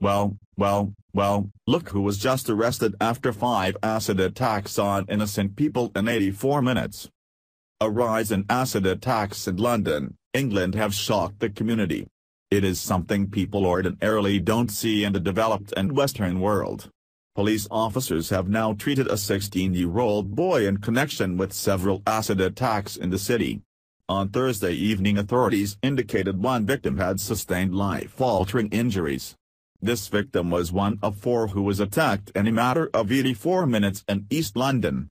Well, well, well, look who was just arrested after five acid attacks on innocent people in 84 minutes. A rise in acid attacks in London, England have shocked the community. It is something people ordinarily don't see in the developed and Western world. Police officers have now treated a 16-year-old boy in connection with several acid attacks in the city. On Thursday evening authorities indicated one victim had sustained life-altering injuries. This victim was one of four who was attacked in a matter of 84 minutes in East London.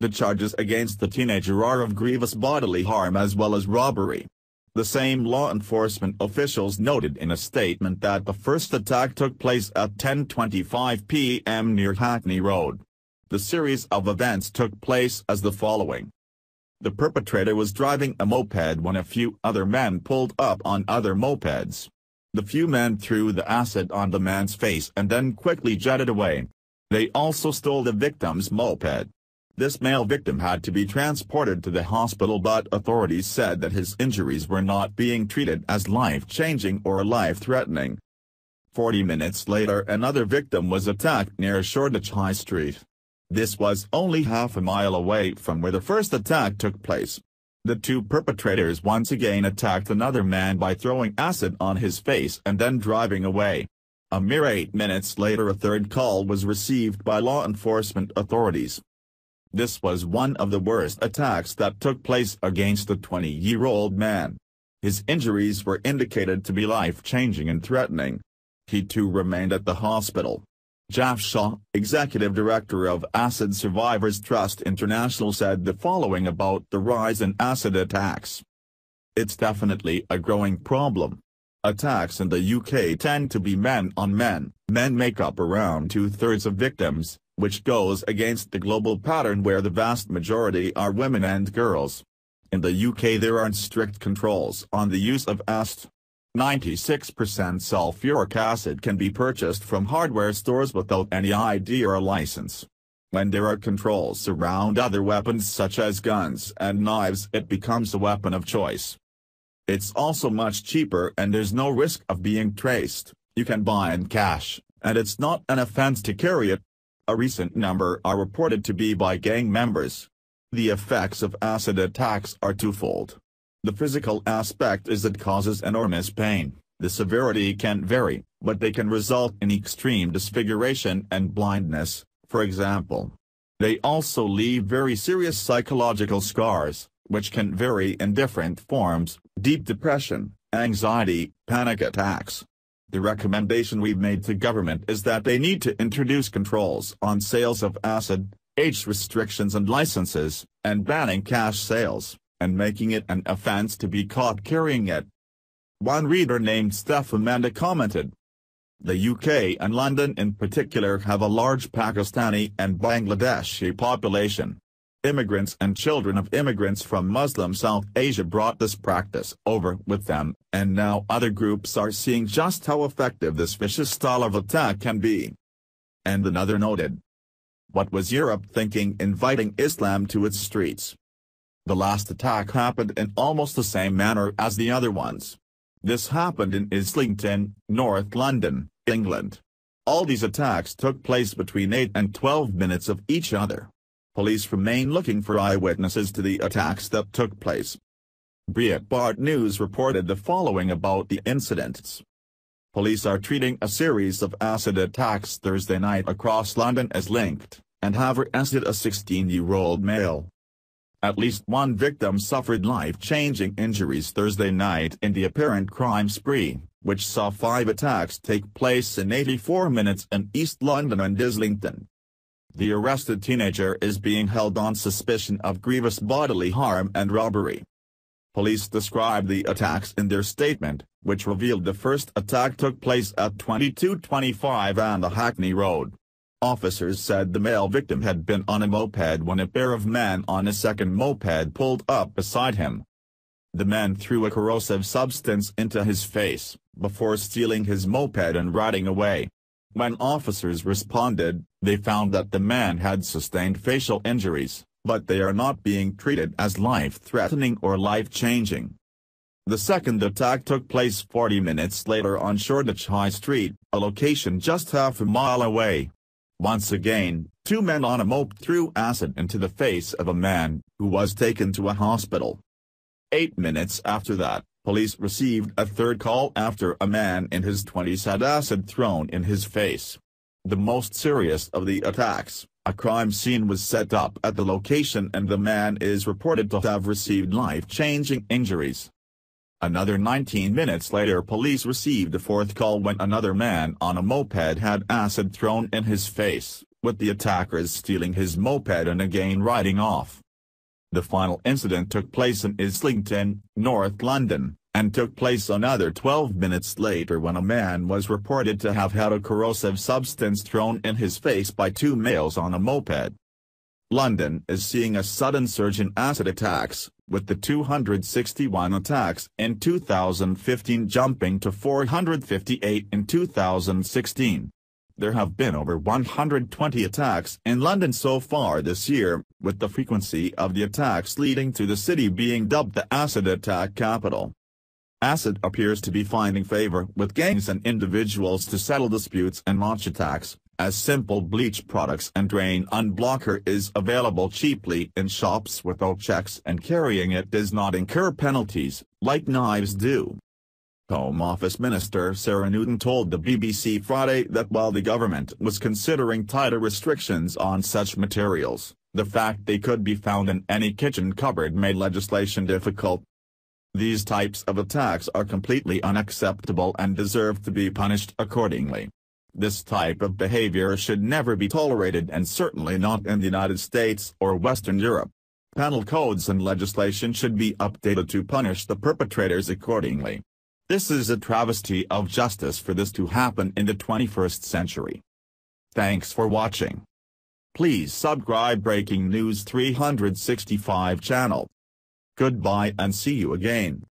The charges against the teenager are of grievous bodily harm as well as robbery. The same law enforcement officials noted in a statement that the first attack took place at 10.25 p.m. near Hackney Road. The series of events took place as the following. The perpetrator was driving a moped when a few other men pulled up on other mopeds. The few men threw the acid on the man's face and then quickly jetted away. They also stole the victim's moped. This male victim had to be transported to the hospital but authorities said that his injuries were not being treated as life-changing or life-threatening. Forty minutes later another victim was attacked near Shoreditch High Street. This was only half a mile away from where the first attack took place. The two perpetrators once again attacked another man by throwing acid on his face and then driving away. A mere eight minutes later a third call was received by law enforcement authorities. This was one of the worst attacks that took place against the 20-year-old man. His injuries were indicated to be life-changing and threatening. He too remained at the hospital. Jaf Shah, executive director of Acid Survivors Trust International said the following about the rise in acid attacks. It's definitely a growing problem. Attacks in the UK tend to be men on men. Men make up around two-thirds of victims, which goes against the global pattern where the vast majority are women and girls. In the UK there aren't strict controls on the use of acid. 96% sulfuric acid can be purchased from hardware stores without any ID or license. When there are controls around other weapons such as guns and knives it becomes a weapon of choice. It's also much cheaper and there's no risk of being traced, you can buy in cash, and it's not an offense to carry it. A recent number are reported to be by gang members. The effects of acid attacks are twofold. The physical aspect is that causes enormous pain, the severity can vary, but they can result in extreme disfiguration and blindness, for example. They also leave very serious psychological scars, which can vary in different forms, deep depression, anxiety, panic attacks. The recommendation we've made to government is that they need to introduce controls on sales of acid, age restrictions and licenses, and banning cash sales and making it an offense to be caught carrying it. One reader named Steph Amanda commented, The UK and London in particular have a large Pakistani and Bangladeshi population. Immigrants and children of immigrants from Muslim South Asia brought this practice over with them, and now other groups are seeing just how effective this vicious style of attack can be. And another noted. What was Europe thinking inviting Islam to its streets? The last attack happened in almost the same manner as the other ones. This happened in Islington, North London, England. All these attacks took place between 8 and 12 minutes of each other. Police remain looking for eyewitnesses to the attacks that took place. Breitbart News reported the following about the incidents. Police are treating a series of acid attacks Thursday night across London as linked, and have arrested a 16-year-old male, at least one victim suffered life-changing injuries Thursday night in the apparent crime spree, which saw five attacks take place in 84 minutes in East London and Islington. The arrested teenager is being held on suspicion of grievous bodily harm and robbery. Police described the attacks in their statement, which revealed the first attack took place at 2225 on the Hackney Road. Officers said the male victim had been on a moped when a pair of men on a second moped pulled up beside him. The men threw a corrosive substance into his face, before stealing his moped and riding away. When officers responded, they found that the man had sustained facial injuries, but they are not being treated as life-threatening or life-changing. The second attack took place 40 minutes later on Shoreditch High Street, a location just half a mile away. Once again, two men on a mope threw acid into the face of a man who was taken to a hospital. Eight minutes after that, police received a third call after a man in his 20s had acid thrown in his face. The most serious of the attacks, a crime scene was set up at the location and the man is reported to have received life-changing injuries. Another 19 minutes later police received a fourth call when another man on a moped had acid thrown in his face, with the attackers stealing his moped and again riding off. The final incident took place in Islington, North London, and took place another 12 minutes later when a man was reported to have had a corrosive substance thrown in his face by two males on a moped. London is seeing a sudden surge in acid attacks, with the 261 attacks in 2015 jumping to 458 in 2016. There have been over 120 attacks in London so far this year, with the frequency of the attacks leading to the city being dubbed the acid attack capital. Acid appears to be finding favor with gangs and individuals to settle disputes and launch attacks, as simple bleach products and drain unblocker is available cheaply in shops without checks and carrying it does not incur penalties, like knives do. Home Office Minister Sarah Newton told the BBC Friday that while the government was considering tighter restrictions on such materials, the fact they could be found in any kitchen cupboard made legislation difficult. These types of attacks are completely unacceptable and deserve to be punished accordingly. This type of behavior should never be tolerated and certainly not in the United States or Western Europe. Penal codes and legislation should be updated to punish the perpetrators accordingly. This is a travesty of justice for this to happen in the 21st century. Thanks for watching. Please subscribe Breaking News 365 channel. Goodbye and see you again.